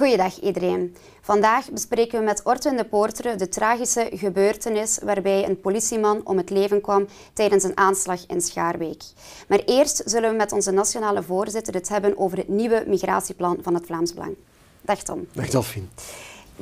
Goeiedag iedereen. Vandaag bespreken we met Orten de Poortere de tragische gebeurtenis waarbij een politieman om het leven kwam tijdens een aanslag in Schaarbeek. Maar eerst zullen we met onze nationale voorzitter het hebben over het nieuwe migratieplan van het Vlaams Belang. Dag Tom. Dag Delphine.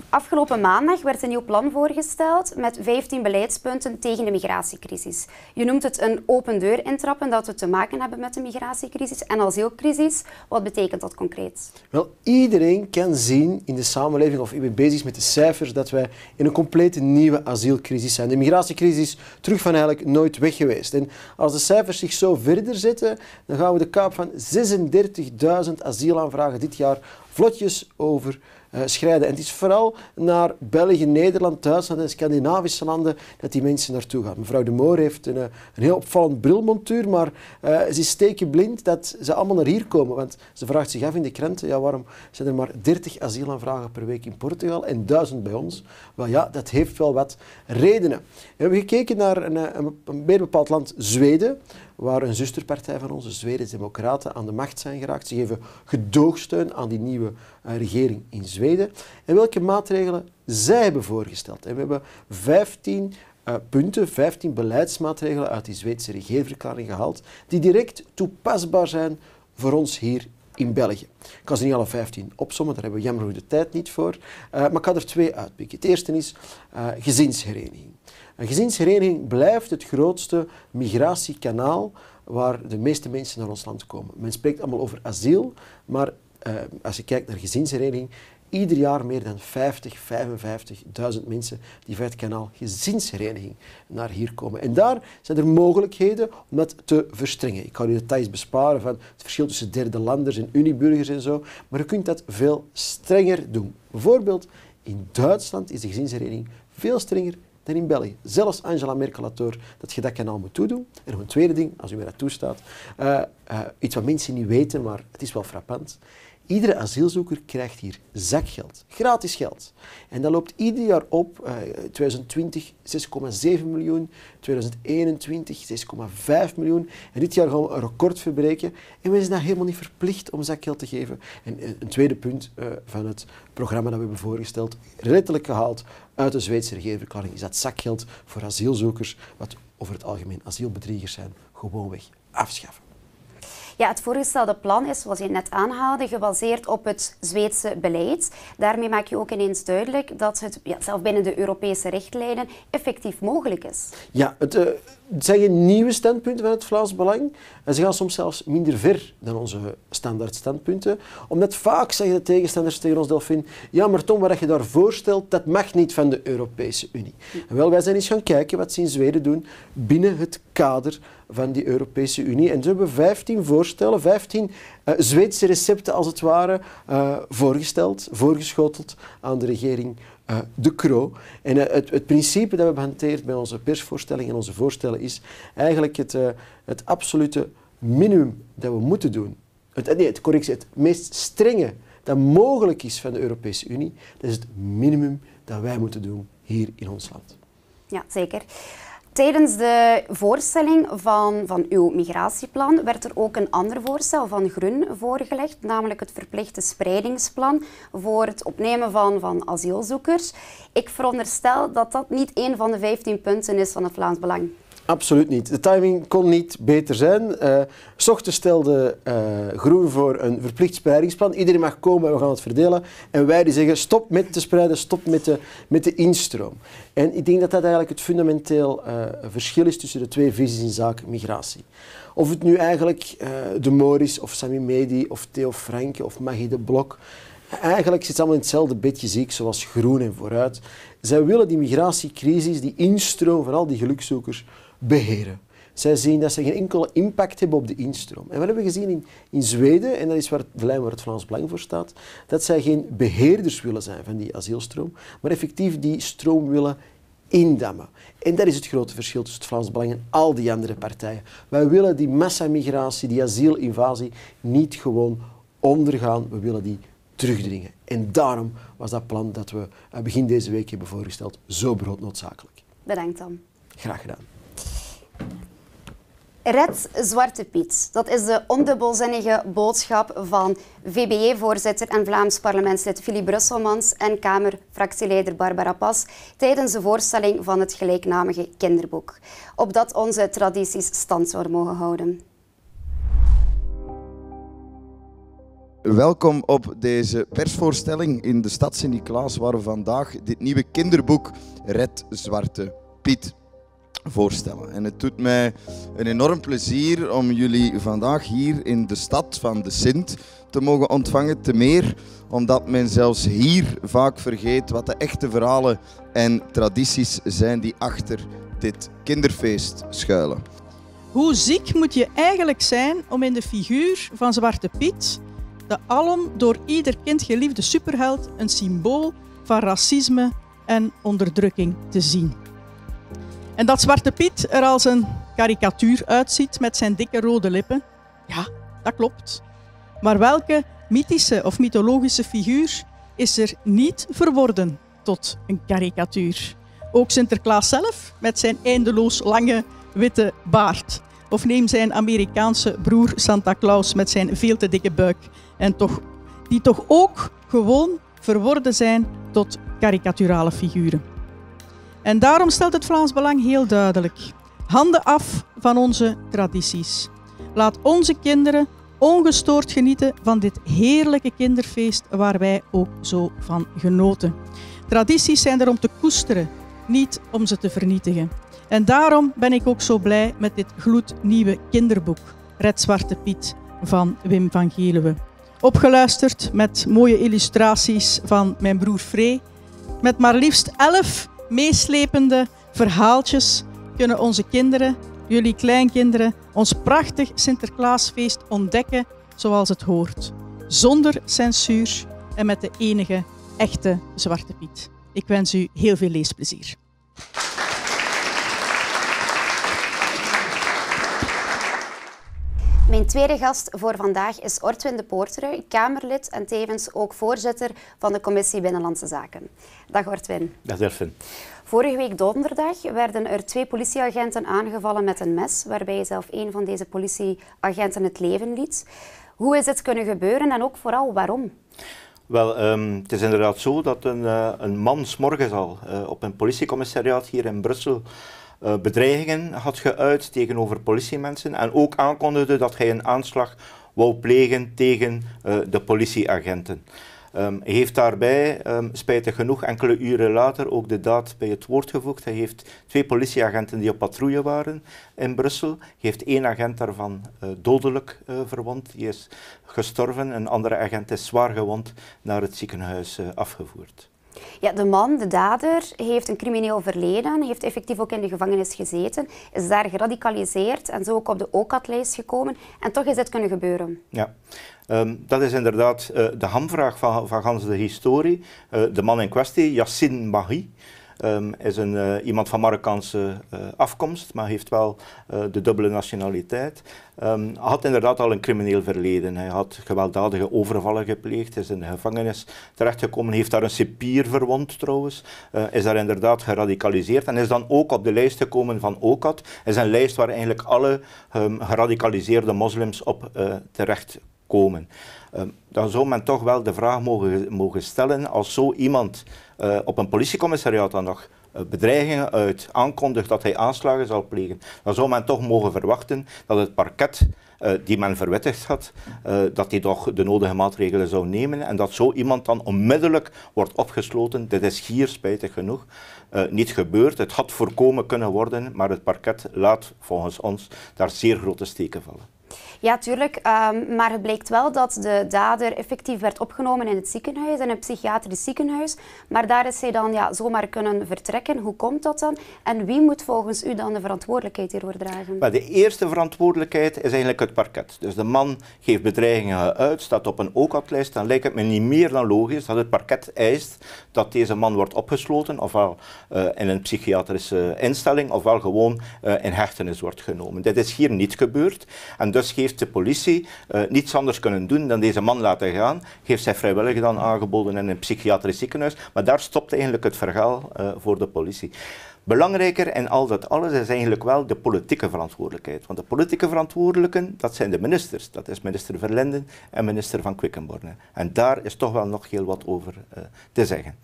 Afgelopen maandag werd een nieuw plan voorgesteld met 15 beleidspunten tegen de migratiecrisis. Je noemt het een open deur intrappen dat we te maken hebben met de migratiecrisis en asielcrisis. Wat betekent dat concreet? Wel, iedereen kan zien in de samenleving of ik ben bezig met de cijfers dat wij in een complete nieuwe asielcrisis zijn. De migratiecrisis is terug van eigenlijk nooit weg geweest. En als de cijfers zich zo verder zetten, dan gaan we de kaap van 36.000 asielaanvragen dit jaar vlotjes over eh, schrijden. En het is vooral naar België, Nederland, Duitsland en Scandinavische landen dat die mensen naartoe gaan. Mevrouw de Moor heeft een, eh, een heel opvallend brilmontuur, maar eh, ze is blind dat ze allemaal naar hier komen. Want ze vraagt zich af in de krenten, ja, waarom zijn er maar 30 asielaanvragen per week in Portugal en duizend bij ons? Wel ja, dat heeft wel wat redenen. We hebben gekeken naar een, een, een meer bepaald land, Zweden waar een zusterpartij van onze, Zweden Democraten, aan de macht zijn geraakt. Ze geven gedoogsteun aan die nieuwe eh, regering in Zweden. En welke maatregelen zij hebben voorgesteld. En we hebben 15 eh, punten, 15 beleidsmaatregelen uit die Zweedse regeerverklaring gehaald, die direct toepasbaar zijn voor ons hier in België. Ik kan ze niet alle 15 opsommen, daar hebben we jammer genoeg de tijd niet voor. Eh, maar ik kan er twee uitpikken. Het eerste is uh, gezinshereniging. Een gezinshereniging blijft het grootste migratiekanaal waar de meeste mensen naar ons land komen. Men spreekt allemaal over asiel, maar eh, als je kijkt naar gezinshereniging, ieder jaar meer dan 50, 55.000 mensen die via het kanaal gezinshereniging naar hier komen. En daar zijn er mogelijkheden om dat te verstrengen. Ik ga u details besparen van het verschil tussen derde landers en Unieburgers en zo, maar u kunt dat veel strenger doen. Bijvoorbeeld in Duitsland is de gezinshereniging veel strenger dan in België. Zelfs Angela Merkel had door dat je dat kanaal moet toedoen. En nog een tweede ding, als u mij dat toestaat, eh, eh, iets wat mensen niet weten, maar het is wel frappant, Iedere asielzoeker krijgt hier zakgeld, gratis geld. En dat loopt ieder jaar op. Uh, 2020 6,7 miljoen, 2021 6,5 miljoen. En dit jaar gaan we een record verbreken. En we zijn daar helemaal niet verplicht om zakgeld te geven. En eh, een tweede punt eh, van het programma dat we hebben voorgesteld, letterlijk gehaald uit de Zweedse regeerverklaring, is dat zakgeld voor asielzoekers, wat over het algemeen asielbedriegers zijn, gewoonweg afschaffen. Ja, het voorgestelde plan is, zoals je net aanhaalde, gebaseerd op het Zweedse beleid. Daarmee maak je ook ineens duidelijk dat het ja, zelf binnen de Europese richtlijnen effectief mogelijk is. Ja, het, uh, zijn nieuwe standpunten van het Vlaams Belang. En ze gaan soms zelfs minder ver dan onze standaard standpunten. Omdat vaak zeggen de tegenstanders tegen ons, Delfin, ja, maar Tom, wat je daar voorstelt, dat mag niet van de Europese Unie. wel, wij zijn eens gaan kijken wat ze in Zweden doen binnen het kader van die Europese Unie. En ze hebben 15 voorstellen, 15 eh, Zweedse recepten als het ware, eh, voorgesteld, voorgeschoteld aan de regering eh, De Croo. En het, het, principe dat we hebben hanteerd bij onze persvoorstelling en onze voorstellen is eigenlijk het, het absolute minimum dat we moeten doen. Het, nee, het, correctie, het meest strenge dat mogelijk is van de Europese Unie, dat is het minimum dat wij moeten doen hier in ons land. Ja, zeker. Tijdens de voorstelling van, van uw migratieplan werd er ook een ander voorstel van Grun voorgelegd, namelijk het verplichte spreidingsplan voor het opnemen van, van asielzoekers. Ik veronderstel dat dat niet één van de 15 punten is van het Vlaams Belang. Absoluut niet. De timing kon niet beter zijn. Uh, s stelde eh, Groen voor een verplicht spreidingsplan. Iedereen mag komen en we gaan het verdelen. En wij die zeggen stop met te spreiden, stop met de, met de instroom. En ik denk dat dat eigenlijk het fundamenteel eh, verschil is tussen de twee visies in zaken migratie. Of het nu eigenlijk de Morris of Sami Medi of Theo Franke of Maggie de Blok... Eigenlijk zit het allemaal in hetzelfde bedje ziek, zoals Groen en Vooruit. Zij willen die migratiecrisis, die instroom, vooral die gelukzoekers, beheren. Zij zien dat ze geen enkele impact hebben op de instroom. En we hebben gezien in, in Zweden, en dat is waar het, waar het Vlaams Belang voor staat, dat zij geen beheerders willen zijn van die asielstroom, maar effectief die stroom willen indammen. En dat is het grote verschil tussen het Vlaams Belang en al die andere partijen. Wij willen die massamigratie, die asielinvasie niet gewoon ondergaan, we willen die terugdringen. En daarom was dat plan dat we eh, begin deze week hebben voorgesteld zo broodnoodzakelijk. Bedankt dan. Graag gedaan. Red Zwarte Piet. Dat is de ondubbelzinnige boodschap van VBE-voorzitter en Vlaams parlementslid Philippe Brusselmans en Kamerfractieleider Barbara Pas tijdens de voorstelling van het gelijknamige kinderboek. Opdat onze tradities stand mogen houden. Welkom op deze persvoorstelling in de stad Sint-Niklaas, waar we vandaag dit nieuwe kinderboek Red Zwarte Piet voorstellen. En het doet mij een enorm plezier om jullie vandaag hier in de stad van de Sint te mogen ontvangen. Te meer omdat men zelfs hier vaak vergeet wat de echte verhalen en tradities zijn die achter dit kinderfeest schuilen. Hoe ziek moet je eigenlijk zijn om in de figuur van Zwarte Piet, de alom door ieder kind geliefde superheld, een symbool van racisme en onderdrukking te zien? En dat Zwarte Piet er als een karikatuur uitziet met zijn dikke rode lippen. Ja, dat klopt. Maar welke mythische of mythologische figuur is er niet verworden tot een karikatuur? Ook Sinterklaas zelf met zijn eindeloos lange witte baard. Of neem zijn Amerikaanse broer Santa Claus met zijn veel te dikke buik. En toch, die toch ook gewoon verworden zijn tot karikaturale figuren. En daarom stelt het Vlaams Belang heel duidelijk: handen af van onze tradities. Laat onze kinderen ongestoord genieten van dit heerlijke kinderfeest waar wij ook zo van genoten. Tradities zijn er om te koesteren, niet om ze te vernietigen. En daarom ben ik ook zo blij met dit gloednieuwe kinderboek, Red Zwarte Piet van Wim van Geluwe. Opgeluisterd met mooie illustraties van mijn broer Vre, met maar liefst elf meeslepende verhaaltjes kunnen onze kinderen, jullie kleinkinderen, ons prachtig Sinterklaasfeest ontdekken zoals het hoort. Zonder censuur en met de enige echte Zwarte Piet. Ik wens u heel veel leesplezier. Mijn tweede gast voor vandaag is Ortwin de Poortere, Kamerlid en tevens ook voorzitter van de Commissie Binnenlandse Zaken. Dag Ortwin. Dag Delfin. Vorige week donderdag werden er twee politieagenten aangevallen met een mes, waarbij je zelf een van deze politieagenten het leven liet. Hoe is dit kunnen gebeuren en ook vooral waarom? Wel, ehm, het is inderdaad zo dat een, eh, een man s'morgens al eh, op een politiecommissariaat hier in Brussel eh, bedreigingen had geuit tegenover politiemensen en ook aankondigde dat hij een aanslag wou plegen tegen eh, de politieagenten. Ehm, hij heeft daarbij, ehm, spijtig genoeg, enkele uren later ook de daad bij het woord gevoegd. Hij heeft twee politieagenten die op patrouille waren in Brussel. Hij heeft één agent daarvan eh, dodelijk verwond. Die is gestorven. Een andere agent is zwaar gewond naar het ziekenhuis afgevoerd. Ja, de man, de dader, heeft een crimineel verleden, heeft effectief ook in de gevangenis gezeten, is daar geradicaliseerd en zo ook op de OCAT-lijst gekomen. En toch is dit kunnen gebeuren. Ja, ehm, dat is inderdaad eh, de hamvraag van, van de historie. Eh, de man in kwestie, Yassine Mahi, Ehm, is een, eh, iemand van Marokkaanse eh, afkomst, maar heeft wel eh, de dubbele nationaliteit. Um, had inderdaad al een crimineel verleden. Hij had gewelddadige overvallen gepleegd, is in de gevangenis terechtgekomen, heeft daar een cipier verwond trouwens, is daar inderdaad geradicaliseerd en is dan ook op de lijst gekomen van OCAT. is een lijst waar eigenlijk alle ehm, geradicaliseerde moslims op terecht komen. dan zou men toch wel de vraag mogen, mogen stellen, als zo iemand eh, op een politiecommissariaat dan nog eh, bedreigingen uit aankondigt dat hij aanslagen zal plegen, dan zou men toch mogen verwachten dat het parket eh, die men verwittigd had, dat die toch de nodige maatregelen zou nemen en dat zo iemand dan onmiddellijk wordt opgesloten. Dit is hier spijtig genoeg niet gebeurd. Het had voorkomen kunnen worden, maar het parket laat volgens ons daar zeer grote steken vallen. Ja, tuurlijk. Ehm, maar het blijkt wel dat de dader effectief werd opgenomen in het ziekenhuis, in een psychiatrisch ziekenhuis. Maar daar is hij dan ja, zomaar kunnen vertrekken. Hoe komt dat dan? En wie moet volgens u dan de verantwoordelijkheid hiervoor dragen? de eerste verantwoordelijkheid is eigenlijk het parket. Dus de man geeft bedreigingen uit, staat op een ook lijst Dan lijkt het me niet meer dan logisch dat het parket eist dat deze man wordt opgesloten, ofwel eh, in een psychiatrische instelling, ofwel gewoon eh, in hechtenis wordt genomen. Dit is hier niet gebeurd. En dus heeft de politie eh, niets anders kunnen doen dan deze man laten gaan. Heeft zij vrijwillig dan aangeboden in een psychiatrisch ziekenhuis. Maar daar stopt eigenlijk het verhaal eh, voor de politie. Belangrijker in al dat alles is eigenlijk wel de politieke verantwoordelijkheid. Want de politieke verantwoordelijken, dat zijn de ministers. Dat is minister Verlinden en minister van Quickenborne. En daar is toch wel nog heel wat over eh, te zeggen.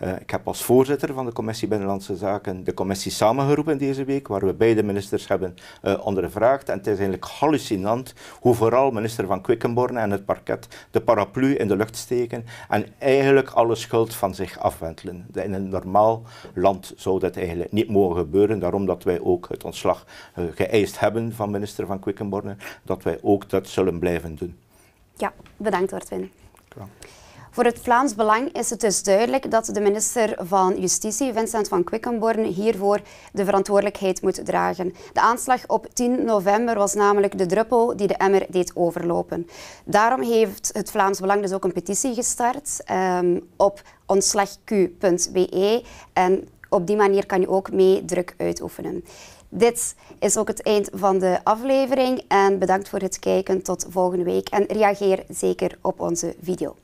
Eh, ik heb als voorzitter van de Commissie Binnenlandse Zaken de commissie samengeroepen deze week, waar we beide ministers hebben uh, ondervraagd. En het is eigenlijk hallucinant hoe vooral minister van Quickenborne en het parket de paraplu in de lucht steken en eigenlijk alle schuld van zich afwentelen. In een normaal land zou dat eigenlijk niet mogen gebeuren. Daarom dat wij ook het ontslag eh, geëist hebben van minister van Quickenborne, dat wij ook dat zullen blijven doen. Ja, bedankt Ortwin. Dank voor het Vlaams Belang is het dus duidelijk dat de minister van Justitie, Vincent van Quickenborn, hiervoor de verantwoordelijkheid moet dragen. De aanslag op 10 november was namelijk de druppel die de emmer deed overlopen. Daarom heeft het Vlaams Belang dus ook een petitie gestart ehm, op ontslagq.be en op die manier kan je ook mee druk uitoefenen. Dit is ook het eind van de aflevering en bedankt voor het kijken tot volgende week en reageer zeker op onze video.